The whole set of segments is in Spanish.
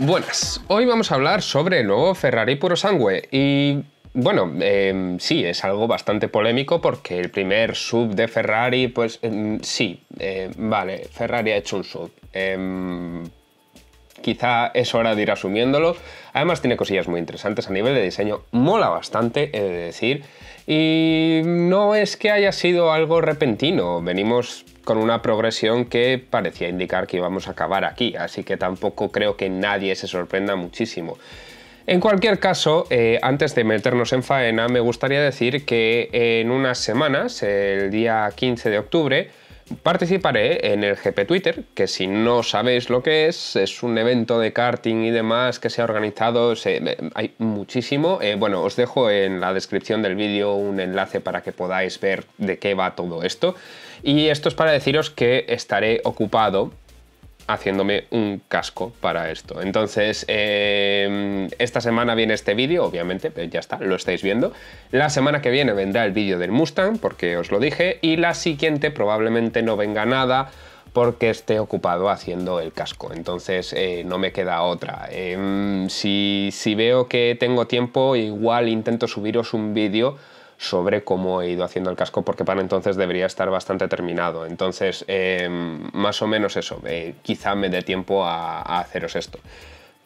Buenas, hoy vamos a hablar sobre el nuevo Ferrari Puro Sangue y bueno, em, sí, es algo bastante polémico porque el primer sub de Ferrari, pues em, sí, eh, vale, Ferrari ha hecho un sub. Em, quizá es hora de ir asumiéndolo. Además tiene cosillas muy interesantes a nivel de diseño, mola bastante, he de decir. Y no es que haya sido algo repentino, venimos con una progresión que parecía indicar que íbamos a acabar aquí, así que tampoco creo que nadie se sorprenda muchísimo. En cualquier caso, eh, antes de meternos en faena, me gustaría decir que en unas semanas, el día 15 de octubre, participaré en el GP Twitter, que si no sabéis lo que es, es un evento de karting y demás que se ha organizado, eh, hay muchísimo. Eh, bueno, os dejo en la descripción del vídeo un enlace para que podáis ver de qué va todo esto. Y esto es para deciros que estaré ocupado haciéndome un casco para esto. Entonces, em, esta semana viene este vídeo, obviamente, pero eh, ya está, lo estáis viendo. La semana que viene vendrá el vídeo del Mustang, porque os lo dije, y la siguiente probablemente no venga nada porque esté ocupado haciendo el casco, entonces eh, no me queda otra. Em, si, si veo que tengo tiempo, igual intento subiros un vídeo sobre cómo he ido haciendo el casco, porque para entonces debería estar bastante terminado. Entonces, em, más o menos eso, eh, quizá me dé tiempo a haceros esto.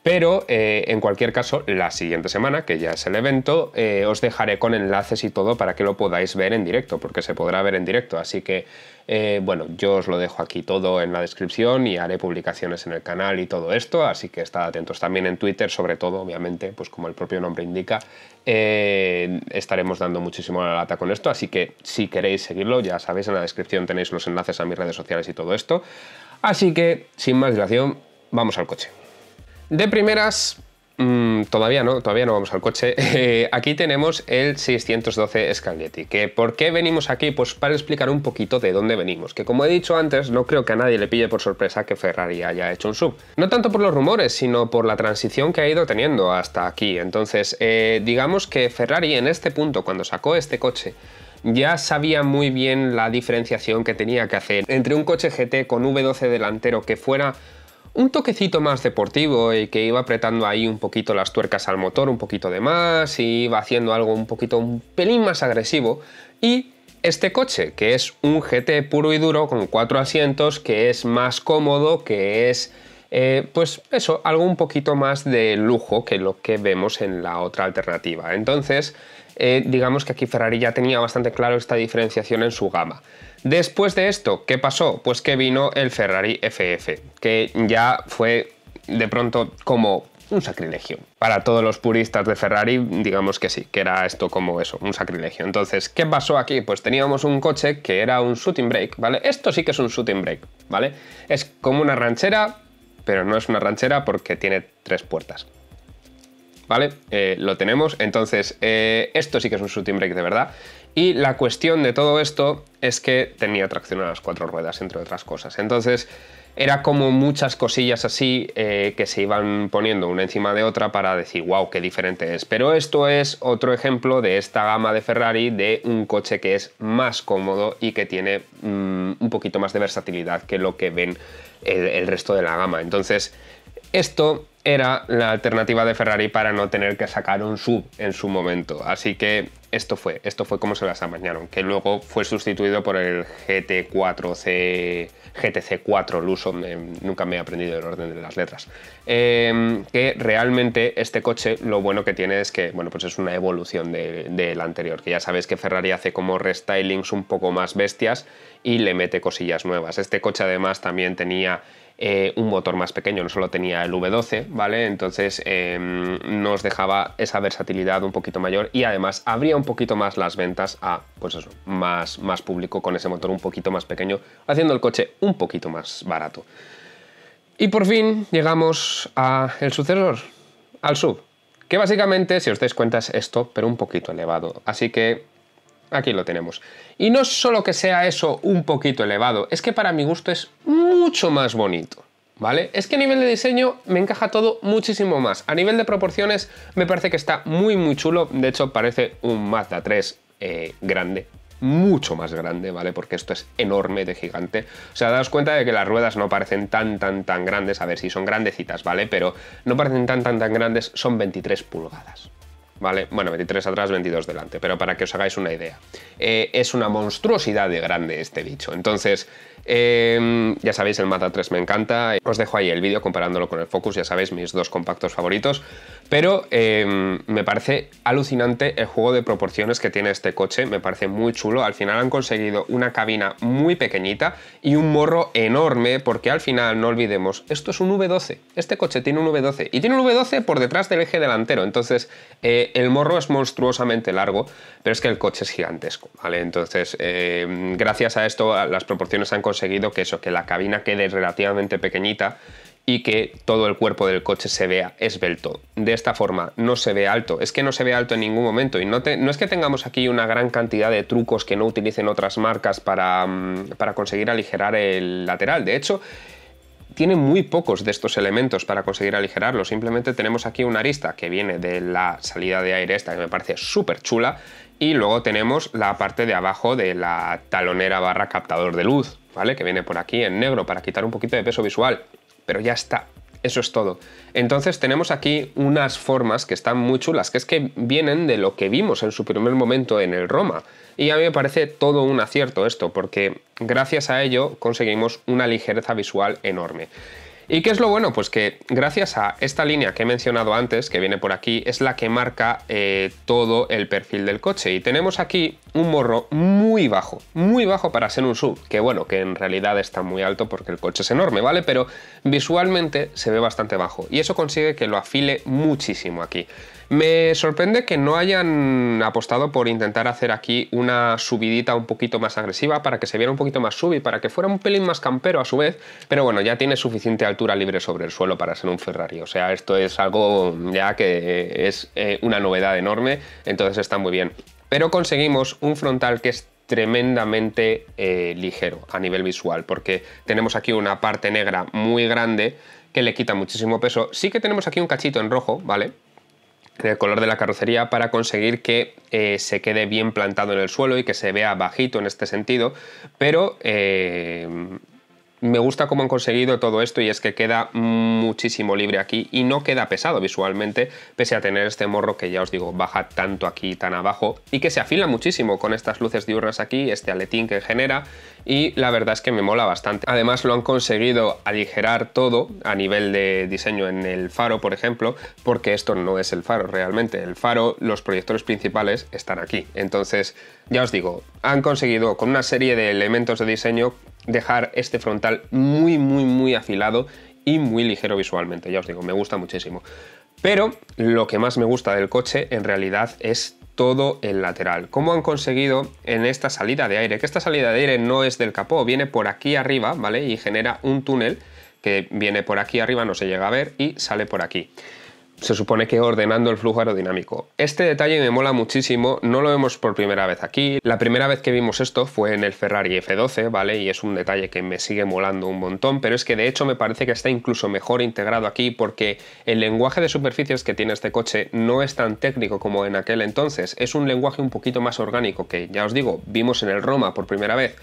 Pero eh, en cualquier caso, la siguiente semana, que ya es el evento, eh, os dejaré con enlaces y todo para que lo podáis ver en directo, porque se podrá ver en directo. Así que, eh, bueno, yo os lo dejo aquí todo en la descripción y haré publicaciones en el canal y todo esto, así que estad atentos también en Twitter, sobre todo, obviamente, pues como el propio nombre indica, estaremos dando muchísimo la lata con esto, así que si queréis seguirlo, ya sabéis, en la descripción tenéis los enlaces a mis redes sociales y todo esto. Así que, sin más dilación, vamos al coche. De primeras, mm, todavía no, todavía no vamos al coche. Eh, aquí tenemos el 612 Scaglietti. ¿Por qué venimos aquí? Pues para explicar un poquito de dónde venimos. Que como he dicho antes, no creo que a nadie le pille por sorpresa que Ferrari haya hecho un sub. No tanto por los rumores, sino por la transición que ha ido teniendo hasta aquí. Entonces, eh, digamos que Ferrari en este punto, cuando sacó este coche, ya sabía muy bien la diferenciación que tenía que hacer entre un coche GT con V12 delantero que fuera un toquecito más deportivo y eh, que iba apretando ahí un poquito las tuercas al motor, un poquito de más, y iba haciendo algo un poquito, un pelín más agresivo. Y este coche, que es un GT puro y duro, con cuatro asientos, que es más cómodo, que es, eh, pues eso, algo un poquito más de lujo que lo que vemos en la otra alternativa. Entonces, eh, digamos que aquí Ferrari ya tenía bastante claro esta diferenciación en su gama. Después de esto, ¿qué pasó? Pues que vino el Ferrari FF, que ya fue de pronto como un sacrilegio. Para todos los puristas de Ferrari, digamos que sí, que era esto como eso, un sacrilegio. Entonces, ¿qué pasó aquí? Pues teníamos un coche que era un shooting Brake ¿vale? Esto sí que es un shooting Brake ¿vale? Es como una ranchera, pero no es una ranchera porque tiene tres puertas. ¿vale? Eh, lo tenemos, entonces eh, esto sí que es un shooting brake de verdad. Y la cuestión de todo esto es que tenía tracción a las cuatro ruedas, entre otras cosas. Entonces era como muchas cosillas así eh, que se iban poniendo una encima de otra para decir, wow, qué diferente es. Pero esto es otro ejemplo de esta gama de Ferrari de un coche que es más cómodo y que tiene mm, un poquito más de versatilidad que lo que ven el resto de la gama. Entonces, esto era la alternativa de Ferrari para no tener que sacar un sub en su momento. Así que esto fue, esto fue como se las amañaron, que luego fue sustituido por el GT4C, GTC4 Luso, nunca me he aprendido el orden de las letras. Em, que realmente este coche lo bueno que tiene es que, bueno, pues es una evolución del anterior, que ya sabéis que Ferrari hace como restylings un poco más bestias y le mete cosillas nuevas. Este coche además también tenía eh, un motor más pequeño, no solo tenía el V12, ¿vale? Entonces em, nos dejaba esa versatilidad un poquito mayor y además abría un poquito más las ventas a, pues eso, más, más público con ese motor un poquito más pequeño, haciendo el coche un poquito más barato. Y por fin llegamos al sucesor, al sub, que básicamente, si os dais cuenta, es esto, pero un poquito elevado. Así que Aquí lo tenemos. Y no solo que sea eso un poquito elevado, es que para mi gusto es mucho más bonito. ¿Vale? Es que a nivel de diseño me encaja todo muchísimo más. A nivel de proporciones me parece que está muy muy chulo. De hecho parece un Mazda 3 eh, grande, mucho más grande, ¿vale? Porque esto es enorme de gigante. O sea, daos cuenta de que las ruedas no parecen tan, tan, tan grandes. A ver, si son grandecitas, ¿vale? Pero no parecen tan, tan, tan grandes. Son 23 pulgadas. ¿vale? Bueno, 23 atrás, 22 delante, pero para que os hagáis una idea. Eh, es una monstruosidad de grande este bicho. Entonces, Em, ya sabéis, el Mata 3 me encanta. Os dejo ahí el vídeo comparándolo con el Focus, ya sabéis, mis dos compactos favoritos. Pero em, me parece alucinante el juego de proporciones que tiene este coche, me parece muy chulo. Al final han conseguido una cabina muy pequeñita y un morro enorme, porque al final, no olvidemos, esto es un V12. Este coche tiene un V12 y tiene un V12 por detrás del eje delantero, entonces eh, el morro es monstruosamente largo pero es que el coche es gigantesco, ¿vale? Entonces, eh, gracias a esto, las proporciones han conseguido que eso, que la cabina quede relativamente pequeñita y que todo el cuerpo del coche se vea esbelto. De esta forma, no se ve alto. Es que no se ve alto en ningún momento. Y no, es que tengamos aquí una gran cantidad de trucos que no utilicen otras marcas para, mm, para conseguir aligerar el lateral. De hecho, tiene muy pocos de estos elementos para conseguir aligerarlo. Simplemente tenemos aquí una arista que viene de la salida de aire esta, que me parece súper chula, y luego tenemos la parte de abajo de la talonera barra captador de luz, ¿vale? Que viene por aquí en negro para quitar un poquito de peso visual. Pero ya está, eso es todo. Entonces tenemos aquí unas formas que están muy chulas, que es que vienen de lo que vimos en su primer momento en el Roma. Y a mí me parece todo un acierto esto, porque gracias a ello conseguimos una ligereza visual enorme. ¿Y qué es lo bueno? Pues que gracias a esta línea que he mencionado antes, que viene por aquí, es la que marca eh, todo el perfil del coche. Y tenemos aquí un morro muy bajo, muy bajo para ser un sub, que bueno, que en realidad está muy alto porque el coche es enorme, ¿vale? Pero visualmente se ve bastante bajo y eso consigue que lo afile muchísimo aquí. Me sorprende que no hayan apostado por intentar hacer aquí una subidita un poquito más agresiva para que se viera un poquito más sub y para que fuera un pelín más campero a su vez, pero bueno, ya tiene suficiente altura libre sobre el suelo para ser un Ferrari, o sea, esto es algo ya que es eh, una novedad enorme, entonces está muy bien. Pero conseguimos un frontal que es tremendamente eh, ligero a nivel visual, porque tenemos aquí una parte negra muy grande que le quita muchísimo peso. Sí que tenemos aquí un cachito en rojo, ¿vale? Del el color de la carrocería para conseguir que eh, se quede bien plantado en el suelo y que se vea bajito en este sentido, pero... Eh, me gusta cómo han conseguido todo esto y es que queda muchísimo libre aquí y no queda pesado visualmente, pese a tener este morro que ya os digo, baja tanto aquí tan abajo y que se afila muchísimo con estas luces diurnas aquí, este aletín que genera y la verdad es que me mola bastante. Además lo han conseguido aligerar todo a nivel de diseño en el faro, por ejemplo, porque esto no es el faro realmente. El faro, los proyectores principales están aquí. Entonces, ya os digo, han conseguido con una serie de elementos de diseño dejar este frontal muy, muy, muy afilado y muy ligero visualmente. Ya os digo, me gusta muchísimo. Pero lo que más me gusta del coche en realidad es todo el lateral. ¿Cómo han conseguido en esta salida de aire? Que esta salida de aire no es del capó, viene por aquí arriba, ¿vale? Y genera un túnel que viene por aquí arriba, no se llega a ver, y sale por aquí se supone que ordenando el flujo aerodinámico. Este detalle me mola muchísimo, no lo vemos por primera vez aquí. La primera vez que vimos esto fue en el Ferrari F12, ¿vale? Y es un detalle que me sigue molando un montón, pero es que de hecho me parece que está incluso mejor integrado aquí porque el lenguaje de superficies que tiene este coche no es tan técnico como en aquel entonces, es un lenguaje un poquito más orgánico que, ya os digo, vimos en el Roma por primera vez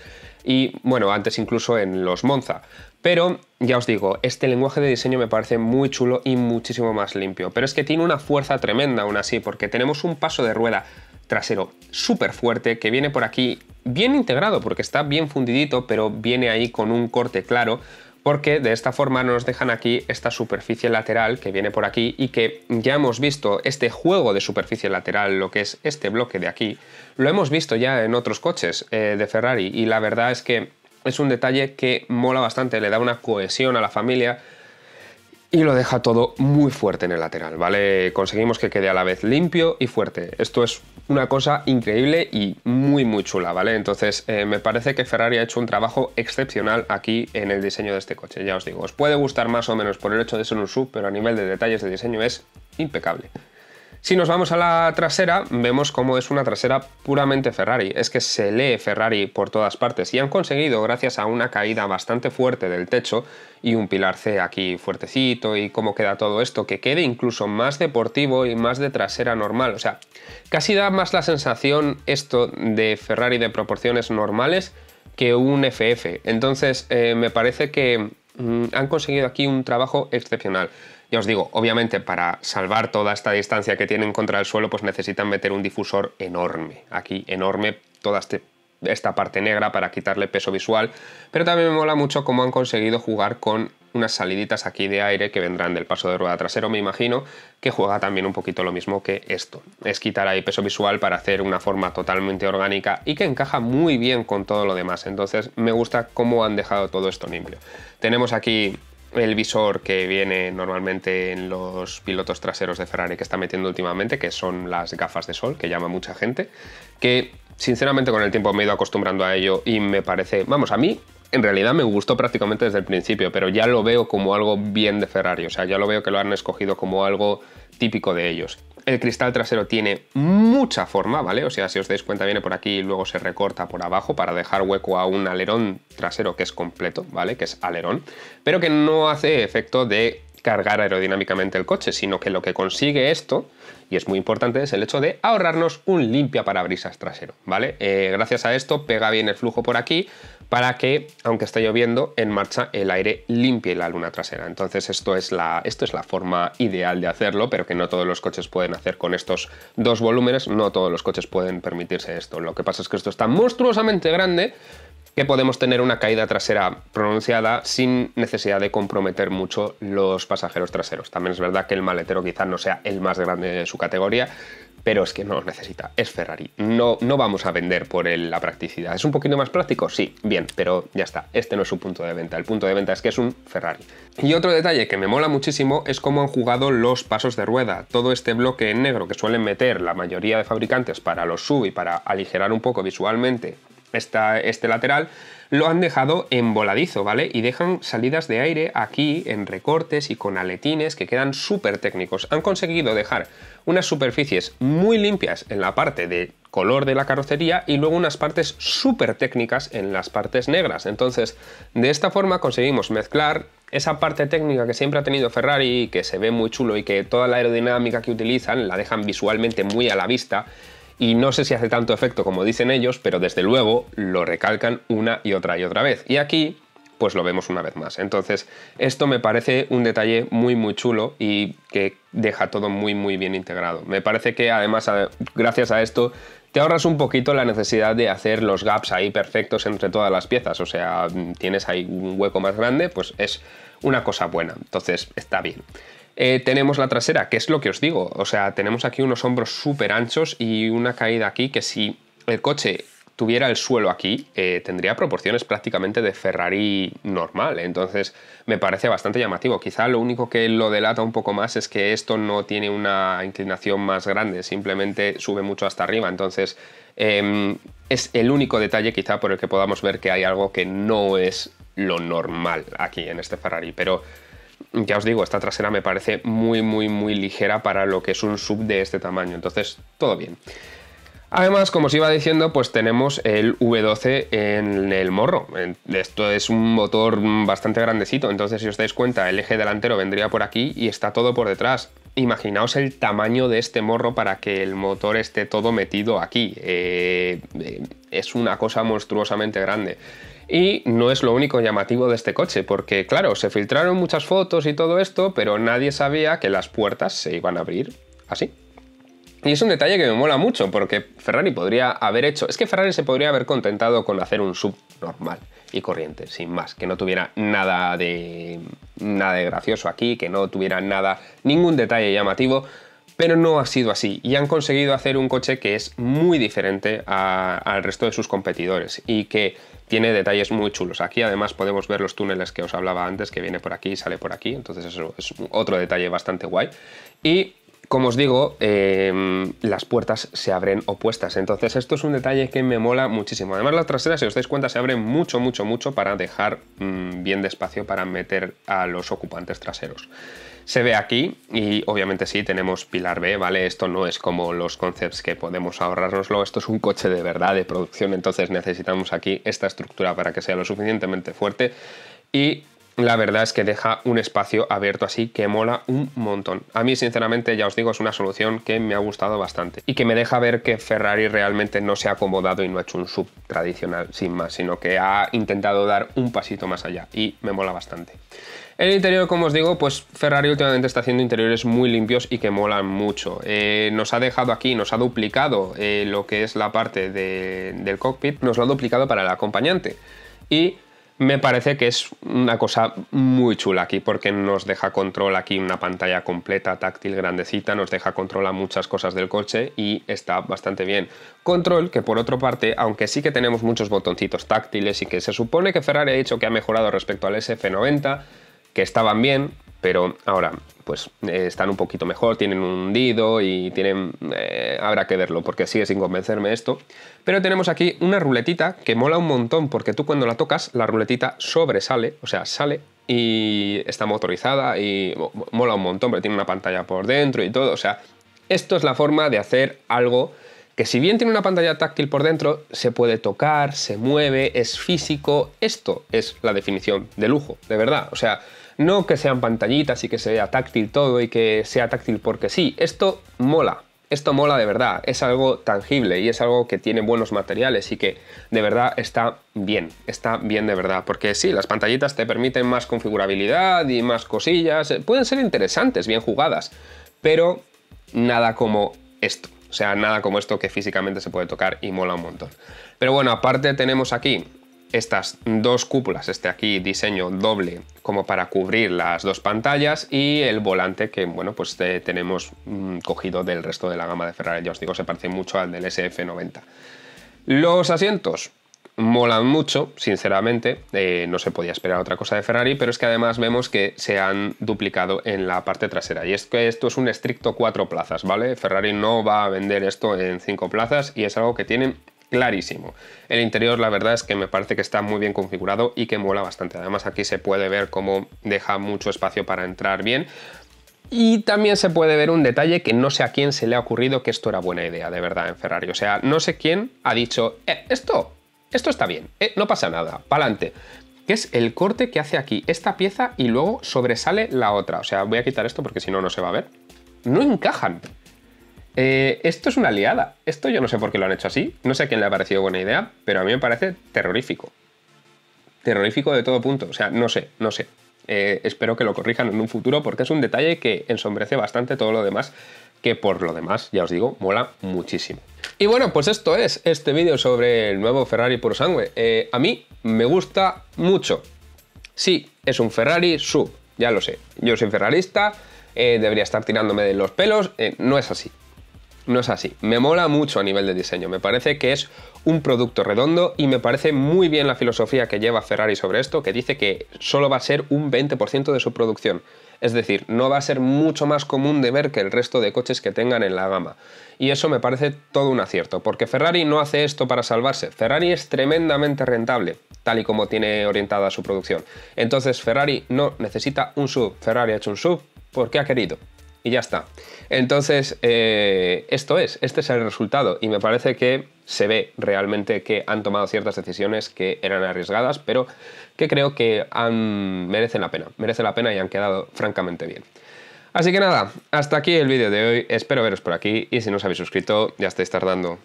y bueno, antes incluso en los Monza. Pero ya os digo, este lenguaje de diseño me parece muy chulo y muchísimo más limpio. Pero es que tiene una fuerza tremenda aún así, porque tenemos un paso de rueda trasero súper fuerte que viene por aquí bien integrado, porque está bien fundidito, pero viene ahí con un corte claro, porque de esta forma nos dejan aquí esta superficie lateral que viene por aquí y que ya hemos visto este juego de superficie lateral, lo que es este bloque de aquí, lo hemos visto ya en otros coches eh, de Ferrari y la verdad es que es un detalle que mola bastante, le da una cohesión a la familia y lo deja todo muy fuerte en el lateral, ¿vale? Conseguimos que quede a la vez limpio y fuerte. Esto es una cosa increíble y muy muy chula, ¿vale? Entonces eh, me parece que Ferrari ha hecho un trabajo excepcional aquí en el diseño de este coche, ya os digo. Os puede gustar más o menos por el hecho de ser un sub, pero a nivel de detalles de diseño es impecable. Si nos vamos a la trasera, vemos cómo es una trasera puramente Ferrari. Es que se lee Ferrari por todas partes y han conseguido, gracias a una caída bastante fuerte del techo y un pilar C aquí fuertecito y cómo queda todo esto, que quede incluso más deportivo y más de trasera normal. O sea, casi da más la sensación esto de Ferrari de proporciones normales que un FF. Entonces, eh, me parece que mm, han conseguido aquí un trabajo excepcional. Ya os digo, obviamente para salvar toda esta distancia que tienen contra el suelo, pues necesitan meter un difusor enorme. Aquí enorme toda este, esta parte negra para quitarle peso visual, pero también me mola mucho cómo han conseguido jugar con unas saliditas aquí de aire que vendrán del paso de rueda trasero, me imagino, que juega también un poquito lo mismo que esto. Es quitar ahí peso visual para hacer una forma totalmente orgánica y que encaja muy bien con todo lo demás. Entonces me gusta cómo han dejado todo esto limpio. Tenemos aquí el visor que viene normalmente en los pilotos traseros de Ferrari que está metiendo últimamente, que son las gafas de sol, que llama mucha gente, que sinceramente con el tiempo me he ido acostumbrando a ello y me parece, vamos, a mí en realidad me gustó prácticamente desde el principio, pero ya lo veo como algo bien de Ferrari, o sea, ya lo veo que lo han escogido como algo típico de ellos el cristal trasero tiene mucha forma, ¿vale? O sea, si os dais cuenta, viene por aquí y luego se recorta por abajo para dejar hueco a un alerón trasero que es completo, ¿vale? Que es alerón, pero que no hace efecto de cargar aerodinámicamente el coche, sino que lo que consigue esto, y es muy importante, es el hecho de ahorrarnos un limpia parabrisas trasero, ¿vale? Eh, gracias a esto pega bien el flujo por aquí, para que, aunque esté lloviendo, en marcha el aire limpie la luna trasera. Entonces esto es, la, esto es la forma ideal de hacerlo, pero que no todos los coches pueden hacer con estos dos volúmenes, no todos los coches pueden permitirse esto. Lo que pasa es que esto está monstruosamente grande que podemos tener una caída trasera pronunciada sin necesidad de comprometer mucho los pasajeros traseros. También es verdad que el maletero quizás no sea el más grande de su categoría, pero es que no lo necesita, es Ferrari. No, no vamos a vender por la practicidad. ¿Es un poquito más práctico? Sí, bien, pero ya está, este no es su punto de venta. El punto de venta es que es un Ferrari. Y otro detalle que me mola muchísimo es cómo han jugado los pasos de rueda. Todo este bloque en negro que suelen meter la mayoría de fabricantes para los sub y para aligerar un poco visualmente este lateral, lo han dejado en voladizo, ¿vale? Y dejan salidas de aire aquí en recortes y con aletines que quedan súper técnicos. Han conseguido dejar unas superficies muy limpias en la parte de color de la carrocería y luego unas partes súper técnicas en las partes negras. Entonces, de esta forma conseguimos mezclar esa parte técnica que siempre ha tenido Ferrari, que se ve muy chulo y que toda la aerodinámica que utilizan la dejan visualmente muy a la vista, y no sé si hace tanto efecto como dicen ellos, pero desde luego lo recalcan una y otra y otra vez. Y aquí pues lo vemos una vez más. Entonces, esto me parece un detalle muy muy chulo y que deja todo muy muy bien integrado. Me parece que además gracias a esto te ahorras un poquito la necesidad de hacer los gaps ahí perfectos entre todas las piezas, o sea, tienes ahí un hueco más grande, pues es una cosa buena. Entonces, está bien. Eh, tenemos la trasera, que es lo que os digo. O sea, tenemos aquí unos hombros súper anchos y una caída aquí que si el coche tuviera el suelo aquí, eh, tendría proporciones prácticamente de Ferrari normal. Entonces, me parece bastante llamativo. Quizá lo único que lo delata un poco más es que esto no tiene una inclinación más grande, simplemente sube mucho hasta arriba. Entonces, em, es el único detalle quizá por el que podamos ver que hay algo que no es lo normal aquí en este Ferrari. Pero ya os digo, esta trasera me parece muy, muy, muy ligera para lo que es un sub de este tamaño, entonces todo bien. Además, como os iba diciendo, pues tenemos el V12 en el morro. Esto es un motor bastante grandecito, entonces si os dais cuenta, el eje delantero vendría por aquí y está todo por detrás. Imaginaos el tamaño de este morro para que el motor esté todo metido aquí. Eh, eh, es una cosa monstruosamente grande. Y no es lo único llamativo de este coche, porque claro, se filtraron muchas fotos y todo esto, pero nadie sabía que las puertas se iban a abrir así. Y es un detalle que me mola mucho, porque Ferrari podría haber hecho... Es que Ferrari se podría haber contentado con hacer un sub normal y corriente, sin más, que no tuviera nada de... nada de gracioso aquí, que no tuviera nada, ningún detalle llamativo, pero no ha sido así y han conseguido hacer un coche que es muy diferente al resto de sus competidores y que tiene detalles muy chulos. Aquí además podemos ver los túneles que os hablaba antes, que viene por aquí y sale por aquí, entonces eso es otro detalle bastante guay. Y como os digo, em, las puertas se abren opuestas, entonces esto es un detalle que me mola muchísimo. Además las traseras, si os dais cuenta, se abren mucho, mucho, mucho para dejar mm, bien despacio espacio para meter a los ocupantes traseros se ve aquí y obviamente sí, tenemos pilar B, ¿vale? Esto no es como los concepts que podemos ahorrárnoslo, esto es un coche de verdad, de producción, entonces necesitamos aquí esta estructura para que sea lo suficientemente fuerte y la verdad es que deja un espacio abierto así que mola un montón. A mí sinceramente ya os digo es una solución que me ha gustado bastante y que me deja ver que Ferrari realmente no se ha acomodado y no ha hecho un sub tradicional sin más, sino que ha intentado dar un pasito más allá y me mola bastante el interior, como os digo, pues Ferrari últimamente está haciendo interiores muy limpios y que molan mucho. Eh, nos ha dejado aquí, nos ha duplicado eh, lo que es la parte del cockpit, nos lo ha duplicado para el acompañante. Y me parece que es una cosa muy chula aquí porque nos deja control aquí una pantalla completa, táctil, grandecita, nos deja control a muchas cosas del coche y está bastante bien. Control que por otra parte, aunque sí que tenemos muchos botoncitos táctiles y que se supone que Ferrari ha dicho que ha mejorado respecto al SF90, que estaban bien, pero ahora pues eh, están un poquito mejor, tienen un hundido y tienen... Eh, habrá que verlo porque sigue sin convencerme esto. Pero tenemos aquí una ruletita que mola un montón porque tú cuando la tocas la ruletita sobresale, o sea, sale y está motorizada y mola un montón pero tiene una pantalla por dentro y todo. O sea, esto es la forma de hacer algo que si bien tiene una pantalla táctil por dentro, se puede tocar, se mueve, es físico. Esto es la definición de lujo, de verdad. O sea... No que sean pantallitas y que sea táctil todo y que sea táctil porque sí, esto mola. Esto mola de verdad, es algo tangible y es algo que tiene buenos materiales y que de verdad está bien, está bien de verdad, porque sí, las pantallitas te permiten más configurabilidad y más cosillas, eh, pueden ser interesantes, bien jugadas, pero nada como esto. O sea, nada como esto que físicamente se puede tocar y mola un montón. Pero bueno, aparte tenemos aquí estas dos cúpulas, este aquí diseño doble como para cubrir las dos pantallas y el volante que bueno pues eh, tenemos mm, cogido del resto de la gama de Ferrari, ya os digo se parece mucho al del SF90. Los asientos molan mucho, sinceramente, eh, no se podía esperar otra cosa de Ferrari, pero es que además vemos que se han duplicado en la parte trasera y es que esto es un estricto cuatro plazas, ¿vale? Ferrari no va a vender esto en cinco plazas y es algo que tienen clarísimo. El interior la verdad es que me parece que está muy bien configurado y que mola bastante. Además aquí se puede ver cómo deja mucho espacio para entrar bien. Y también se puede ver un detalle que no sé a quién se le ha ocurrido que esto era buena idea, de verdad, en Ferrari. O sea, no sé quién ha dicho, eh, esto, esto está bien, eh, no pasa nada, pa'lante. Que es el corte que hace aquí esta pieza y luego sobresale la otra. O sea, voy a quitar esto porque si no, no se va a ver. No encajan. Eh, esto es una liada. Esto yo no sé por qué lo han hecho así. No sé a quién le ha parecido buena idea, pero a mí me parece terrorífico. Terrorífico de todo punto. O sea, no sé, no sé. Eh, espero que lo corrijan en un futuro porque es un detalle que ensombrece bastante todo lo demás, que por lo demás, ya os digo, mola muchísimo. Y bueno, pues esto es este vídeo sobre el nuevo Ferrari Puro Sangue. Eh, a mí me gusta mucho. Sí, es un Ferrari sub, ya lo sé. Yo soy ferrarista, debería estar tirándome de los pelos, no es así no es así. Me mola mucho a nivel de diseño, me parece que es un producto redondo y me parece muy bien la filosofía que lleva Ferrari sobre esto, que dice que solo va a ser un 20% de su producción. Es decir, no va a ser mucho más común de ver que el resto de coches que tengan en la gama. Y eso me parece todo un acierto, porque Ferrari no hace esto para salvarse. Ferrari es tremendamente rentable, tal y como tiene orientada su producción. Entonces Ferrari no necesita un sub. Ferrari ha hecho un sub porque ha querido y ya está. Entonces, eh, esto es, este es el resultado y me parece que se ve realmente que han tomado ciertas decisiones que eran arriesgadas, pero que creo que han, merecen la pena, merecen la pena y han quedado francamente bien. Así que nada, hasta aquí el vídeo de hoy, espero veros por aquí y si no os habéis suscrito ya estáis tardando.